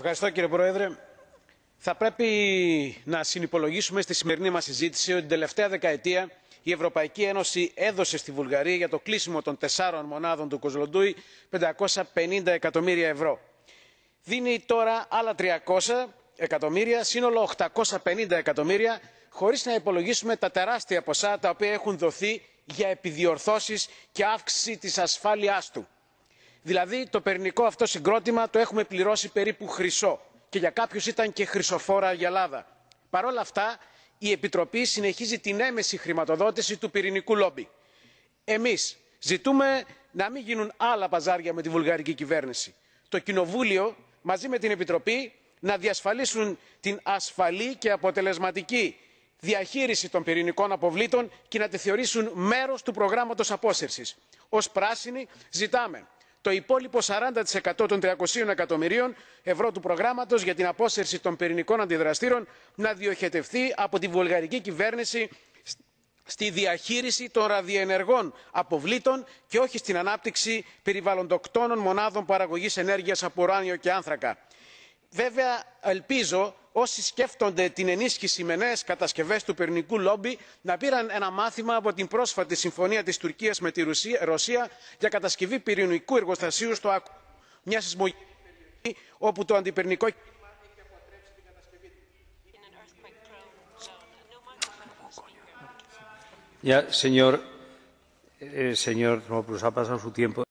Ευχαριστώ κύριε Πρόεδρε. Θα πρέπει να συνυπολογίσουμε στη σημερινή μας συζήτηση ότι την τελευταία δεκαετία η Ευρωπαϊκή Ένωση έδωσε στη Βουλγαρία για το κλείσιμο των τεσσάρων μονάδων του Κοσλοντούι 550 εκατομμύρια ευρώ. Δίνει τώρα άλλα 300 εκατομμύρια, σύνολο 850 εκατομμύρια, χωρίς να υπολογίσουμε τα τεράστια ποσά τα οποία έχουν δοθεί για επιδιορθώσεις και αύξηση της ασφάλειάς του. Δηλαδή το περνικό αυτό συγκρότημα το έχουμε πληρώσει περίπου χρυσό και για κάποιους ήταν και χρυσοφόρα η Ελλάδα. Παρ' όλα αυτά η Επιτροπή συνεχίζει την έμεση χρηματοδότηση του πυρηνικού λόμπι. Εμείς ζητούμε να μην γίνουν άλλα παζάρια με τη βουλγαρική κυβέρνηση. Το Κοινοβούλιο μαζί με την Επιτροπή να διασφαλίσουν την ασφαλή και αποτελεσματική διαχείριση των πυρηνικών αποβλήτων και να τη θεωρήσουν μέρος του προγράμματος απόσυρσης. Ως πράσινοι ζητάμε το υπόλοιπο 40% των 300 εκατομμυρίων ευρώ του προγράμματος για την απόσυρση των πυρηνικών αντιδραστήρων να διοχετευθεί από τη βουλγαρική κυβέρνηση στη διαχείριση των ραδιενεργών αποβλήτων και όχι στην ανάπτυξη περιβαλλοντοκτόνων μονάδων παραγωγής ενέργειας από ουράνιο και άνθρακα. Βέβαια, ελπίζω όσοι σκέφτονται την ενίσχυση με νέες κατασκευές του πυρηνικού λόμπι να πήραν ένα μάθημα από την πρόσφατη συμφωνία της τουρκίας με τη ρωσία για κατασκευή πυρηνικού εργοστασίου στο άκου μια σεισμογενή περιοχή όπου το αντιπυρηνικό Ya, señor, señor, no, su tiempo.